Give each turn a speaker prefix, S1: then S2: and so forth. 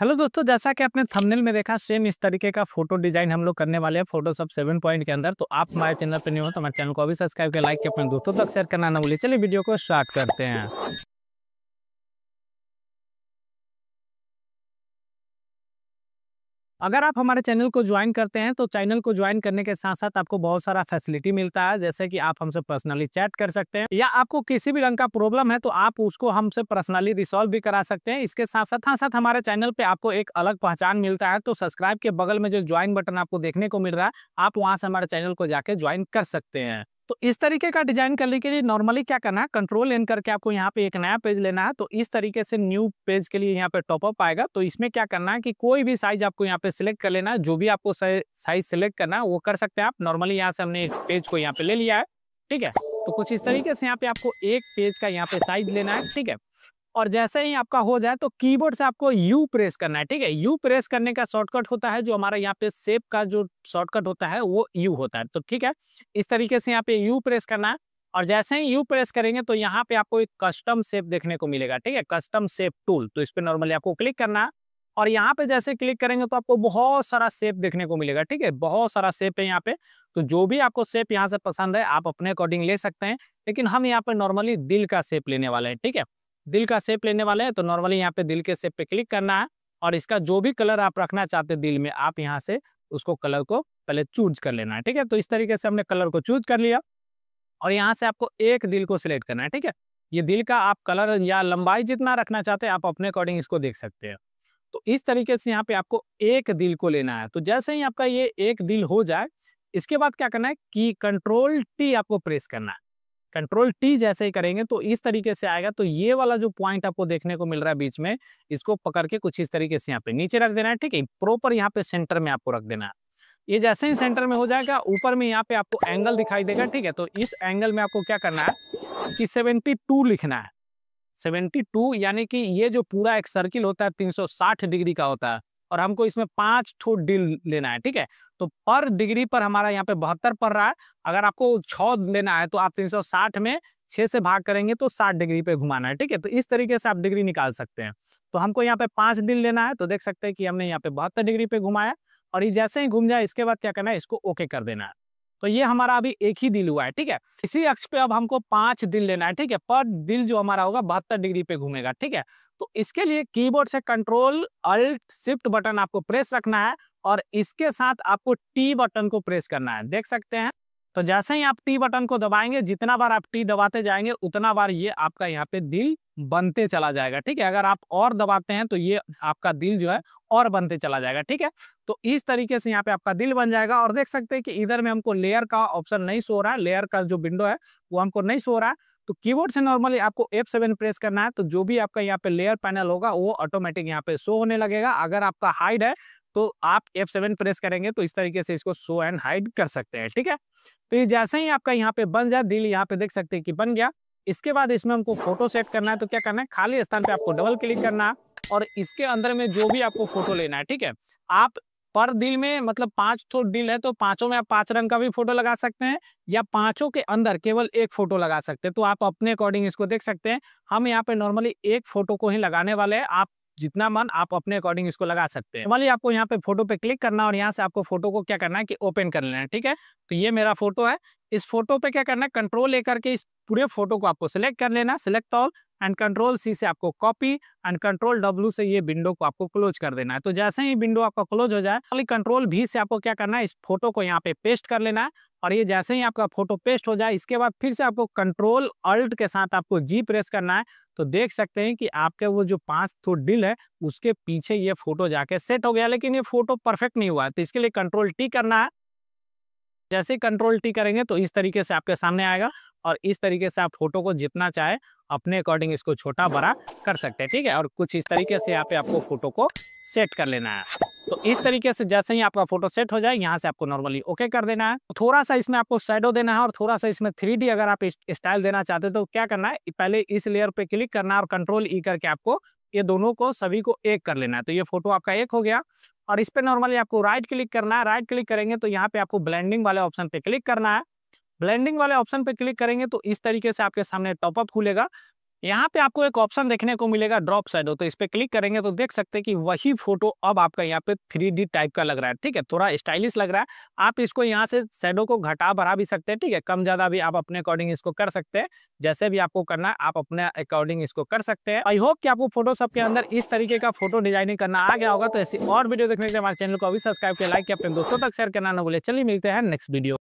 S1: hello दोस्तों जैसा कि आपने थंबनेल में देखा सेम इस तरीके का फोटो डिजाइन हम लोग करने वाले हैं फोटोशॉप सेवन पॉइंट के अंदर तो आप हमारे चैनल पर नहीं हो तो हमारे चैनल को अभी सब्सक्राइब कर लाइक के अपने दोस्तों तक शेयर करना ना भूलिए चलिए वीडियो को स्टार्ट करते हैं अगर आप हमारे चैनल को ज्वाइन करते हैं तो चैनल को ज्वाइन करने के साथ साथ आपको बहुत सारा फैसिलिटी मिलता है जैसे कि आप हमसे पर्सनली चैट कर सकते हैं या आपको किसी भी रंग का प्रॉब्लम है तो आप उसको हमसे पर्सनली रिसोल्व भी करा सकते हैं इसके साथ साथ साथ हमारे चैनल पे आपको एक अलग पहचान मिलता है तो सब्सक्राइब के बगल में जो ज्वाइन बटन आपको देखने को मिल रहा है आप वहाँ से हमारे चैनल को जाके ज्वाइन कर सकते हैं तो इस तरीके का डिजाइन करने के लिए नॉर्मली क्या करना है कंट्रोल एन करके आपको यहाँ पे एक नया पेज लेना है तो इस तरीके से न्यू पेज के लिए यहाँ पे टॉपअप आएगा तो इसमें क्या करना है कि कोई भी साइज आपको यहाँ पे सिलेक्ट कर लेना है जो भी आपको साइज सिलेक्ट करना है वो कर सकते हैं आप नॉर्मली यहाँ से हमने पेज को यहाँ पे ले लिया है ठीक है तो कुछ इस तरीके से यहाँ पे आपको एक पेज का यहाँ पे साइज लेना है ठीक है और जैसे ही आपका हो जाए तो कीबोर्ड से आपको यू प्रेस करना है ठीक है यू प्रेस करने का शॉर्टकट होता है जो हमारा यहाँ पे सेप का जो शॉर्टकट होता है वो यू होता है तो ठीक है इस तरीके से यहाँ पे यू प्रेस करना है और जैसे ही यू प्रेस करेंगे तो यहाँ पे आपको एक कस्टम सेप देखने को मिलेगा ठीक है कस्टम सेप टूल तो इस पर नॉर्मली आपको क्लिक करना है और यहाँ पे जैसे क्लिक करेंगे तो आपको बहुत सारा सेप देखने को मिलेगा ठीक है बहुत सारा सेप है यहाँ पे तो जो भी आपको सेप यहाँ से पसंद है आप अपने अकॉर्डिंग ले सकते हैं लेकिन हम यहाँ पे नॉर्मली दिल का सेप लेने वाले हैं ठीक है दिल का शेप लेने वाले हैं तो नॉर्मली यहाँ पे दिल के शेप पे क्लिक करना है और इसका जो भी कलर आप रखना चाहते दिल में आप यहाँ से उसको कलर को पहले चूज कर लेना है ठीक है तो इस तरीके से हमने कलर को चूज कर लिया और यहाँ से आपको एक दिल को सिलेक्ट करना है ठीक है ये दिल का आप कलर या लंबाई जितना रखना चाहते हैं आप अपने अकॉर्डिंग इसको देख सकते हैं तो इस तरीके से यहाँ पे आपको एक दिल को लेना है तो जैसे ही आपका ये एक दिल हो जाए इसके बाद क्या करना है कि कंट्रोल टी आपको प्रेस करना है कंट्रोल टी जैसे ही करेंगे तो इस तरीके से आएगा तो ये वाला जो पॉइंट आपको देखने को मिल रहा है बीच में इसको पकड़ के कुछ इस तरीके से यहाँ पे नीचे रख देना है ठीक है प्रॉपर यहाँ पे सेंटर में आपको रख देना है ये जैसे ही सेंटर में हो जाएगा ऊपर में यहाँ पे आपको एंगल दिखाई देगा ठीक है तो इस एंगल में आपको क्या करना है कि सेवेंटी लिखना है सेवेंटी यानी कि ये जो पूरा एक सर्किल होता है तीन डिग्री का होता है और हमको इसमें पांच ठो डील लेना है ठीक है तो पर डिग्री पर हमारा यहाँ पे बहत्तर पड़ रहा है अगर आपको छ लेना है तो आप 360 में छह से भाग करेंगे तो 60 डिग्री पे घुमाना है ठीक है तो इस तरीके से आप डिग्री निकाल सकते हैं तो हमको यहाँ पे पांच डील लेना है तो देख सकते हैं कि हमने यहाँ पे बहत्तर डिग्री पे घुमाया और ये जैसे ही घूम जाए इसके बाद क्या करना है इसको ओके कर देना है तो ये हमारा अभी एक ही दिल हुआ है ठीक है इसी अक्ष पे अब हमको पांच दिल लेना है ठीक है पर दिल जो हमारा होगा बहत्तर डिग्री पे घूमेगा ठीक है तो इसके लिए कीबोर्ड से कंट्रोल अल्ट शिफ्ट बटन आपको प्रेस रखना है और इसके साथ आपको टी बटन को प्रेस करना है देख सकते हैं तो जैसे ही आप टी बटन को दबाएंगे जितना बार आप टी दबाते जाएंगे उतना बार ये आपका यहाँ पे दिल बनते चला जाएगा ठीक है अगर आप और दबाते हैं तो ये आपका दिल जो है और बनते चला जाएगा ठीक है तो इस तरीके से यहाँ पे आपका दिल बन जाएगा और देख सकते हैं कि इधर में हमको लेयर का ऑप्शन नहीं सो रहा है लेयर का जो विंडो है वो हमको नहीं सो रहा है तो कीबोर्ड से नॉर्मली आपको F7 प्रेस करना है तो जो भी आपका यहाँ पे लेयर पैनल होगा वो ऑटोमेटिक यहाँ पे शो होने लगेगा अगर आपका हाइड है तो आप F7 प्रेस करेंगे तो इस तरीके से इसको शो एंड हाइड कर सकते हैं ठीक है तो ये जैसे ही आपका यहाँ पे बन जाए दिल यहाँ पे देख सकते हैं कि बन गया इसके बाद इसमें हमको फोटो सेट करना है तो क्या करना है खाली स्थान पे आपको डबल क्लिक करना है और इसके अंदर में जो भी आपको फोटो लेना है ठीक है आप पर दिल में मतलब पांच तो दिल है तो पांचों में आप पांच रंग का भी फोटो लगा सकते हैं या पांचों के अंदर केवल एक फोटो लगा सकते हैं तो आप अपने अकॉर्डिंग इसको देख सकते हैं हम यहाँ पे नॉर्मली एक फोटो को ही लगाने वाले हैं आप जितना मन आप अपने अकॉर्डिंग इसको लगा सकते हैं वाली आपको यहाँ पे फोटो पे क्लिक करना और यहाँ से आपको फोटो को क्या करना है कि ओपन कर लेना है ठीक है तो ये मेरा फोटो है इस फोटो पे क्या करना है कंट्रोल लेकर के इस पूरे फोटो को आपको सिलेक्ट कर लेना select all and control C से आपको कॉपी एंड कंट्रोल डब्ल्यू से ये विंडो को आपको क्लोज कर देना है तो जैसे ही विंडो आपका क्लोज हो जाए खाली कंट्रोल भी से आपको क्या करना है इस फोटो को यहाँ पे पेस्ट कर लेना है और ये जैसे ही आपका फोटो पेस्ट हो जाए इसके बाद फिर से आपको कंट्रोल अल्ट के साथ आपको जी प्रेस करना है तो देख सकते हैं कि आपके वो जो पांच तो डिल है उसके पीछे ये फोटो जाके सेट हो गया लेकिन ये फोटो परफेक्ट नहीं हुआ है तो इसके लिए कंट्रोल टी करना है जैसे कंट्रोल टी करेंगे तो इस तरीके से आपके सामने आएगा और इस तरीके से आप फोटो को जितना चाहे अपने अकॉर्डिंग इसको छोटा बड़ा कर सकते हैं ठीक है और कुछ इस तरीके से यहाँ पे आपको फोटो को सेट कर लेना है तो इस तरीके से जैसे ही आपका फोटो सेट हो जाए यहाँ से आपको नॉर्मली ओके कर देना है थोड़ा सा इसमें आपको साइडो देना है और थोड़ा सा इसमें थ्री अगर आप स्टाइल देना चाहते हो तो क्या करना है पहले इस लेयर पे क्लिक करना है और कंट्रोल ई e करके आपको ये दोनों को सभी को एक कर लेना है तो ये फोटो आपका एक हो गया और इस पर नॉर्मली आपको राइट क्लिक करना है राइट क्लिक करेंगे तो यहाँ पे आपको ब्लेंडिंग वाले ऑप्शन पे क्लिक करना है ब्लेंडिंग वाले ऑप्शन पे क्लिक करेंगे तो इस तरीके से आपके सामने टॉपअप खुलेगा यहाँ पे आपको एक ऑप्शन देखने को मिलेगा ड्रॉप साइड तो इस पर क्लिक करेंगे तो देख सकते हैं कि वही फोटो अब आपका यहाँ पे थ्री टाइप का लग रहा है ठीक है थोड़ा स्टाइलिश लग रहा है आप इसको यहाँ से शेडो को घटा बढ़ा भी सकते हैं ठीक है कम ज़्यादा भी आप अपने अकॉर्डिंग इसको कर सकते हैं जैसे भी आपको करना है आप अपने अकॉर्डिंग इसको कर सकते हैं आई होप कि आपको फोटोशॉप के अंदर इस तरीके का फोटो डिजाइनिंग करना आ गया होगा तो ऐसी और वीडियो देखने के लिए हमारे चैनल को अभी सब्सक्राइब किया लाइक किया अपने दोस्तों तक शेयर करना ना बोले चलिए मिलते हैं नेक्स्ट वीडियो